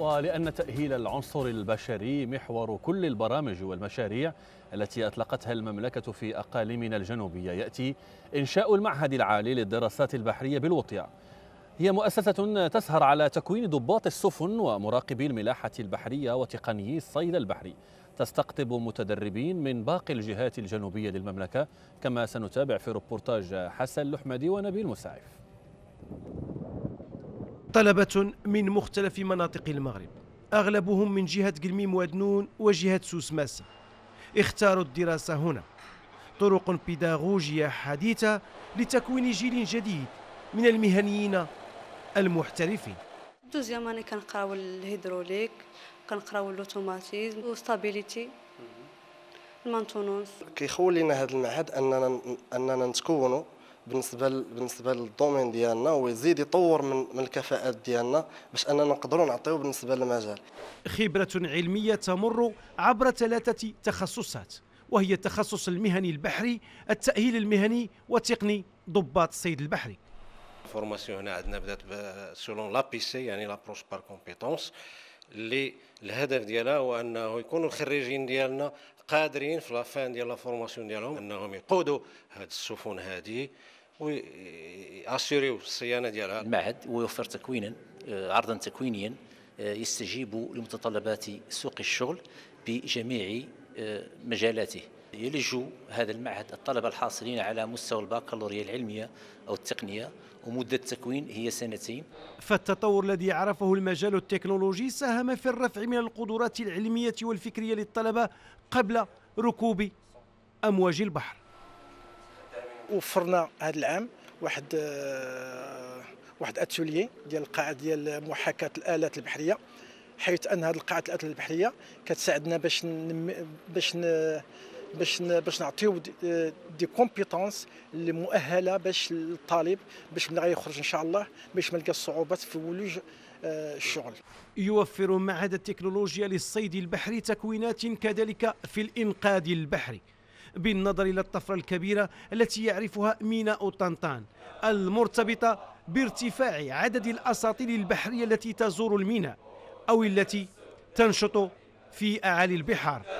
ولأن تأهيل العنصر البشري محور كل البرامج والمشاريع التي أطلقتها المملكة في أقاليمنا الجنوبية يأتي إنشاء المعهد العالي للدراسات البحرية بالوطيع هي مؤسسة تسهر على تكوين ضباط السفن ومراقبي الملاحة البحرية وتقنيي الصيد البحري تستقطب متدربين من باقي الجهات الجنوبية للمملكة كما سنتابع في ربورتاج حسن لحمدي ونبيل مساعف طلبة من مختلف مناطق المغرب أغلبهم من جهة قلميم وادنون وجهة سوس ماسة اختاروا الدراسة هنا طرق بيداغوجية حديثة لتكوين جيل جديد من المهنيين المحترفين دوزيام أنا كنقراو الهيدروليك كنقراو الاوتوماتيزم وستابيليتي المانتونونس كيخول لنا هذا المعهد اننا اننا نتكونوا بالنسبه بالنسبه للدومين ديالنا ويزيد يطور من من الكفاءات ديالنا باش اننا نقدروا نعطيو بالنسبه للمجال خبره علميه تمر عبر ثلاثه تخصصات وهي التخصص المهني البحري التاهيل المهني والتقني ضباط الصيد البحري فورماسيون هنا عندنا بدات سولون لابيسي يعني لابروش بار كومبيتونس اللي الهدف ديالها هو انه يكونوا الخريجين ديالنا قادرين في لافان ديال لا فورماسيون ديالهم انهم يقودوا هذه السفن هذه ويأسيريو الصيانه ديالها المعهد ويوفر تكوينا آه، عرضا تكوينيا آه، يستجيب لمتطلبات سوق الشغل بجميع آه، مجالاته يلج هذا المعهد الطلبة الحاصلين على مستوى الباكالوريا العلمية أو التقنية ومدة التكوين هي سنتين فالتطور الذي عرفه المجال التكنولوجي ساهم في الرفع من القدرات العلمية والفكرية للطلبة قبل ركوب أمواج البحر وفرنا هذا العام واحد آه، واحد اتولي ديال القاعه ديال محاكاه الالات البحريه حيث ان هذه القاعه الالات البحريه كتساعدنا باش باش باش باش نعطيو دي كومبيتونس اللي مؤهله باش الطالب باش من يخرج ان شاء الله باش ما يلقى الصعوبات في ولوج آه، الشغل يوفر معهد التكنولوجيا للصيد البحري تكوينات كذلك في الانقاذ البحري بالنظر الى الطفره الكبيره التي يعرفها ميناء طنطان المرتبطه بارتفاع عدد الاساطيل البحريه التي تزور الميناء او التي تنشط في اعالي البحار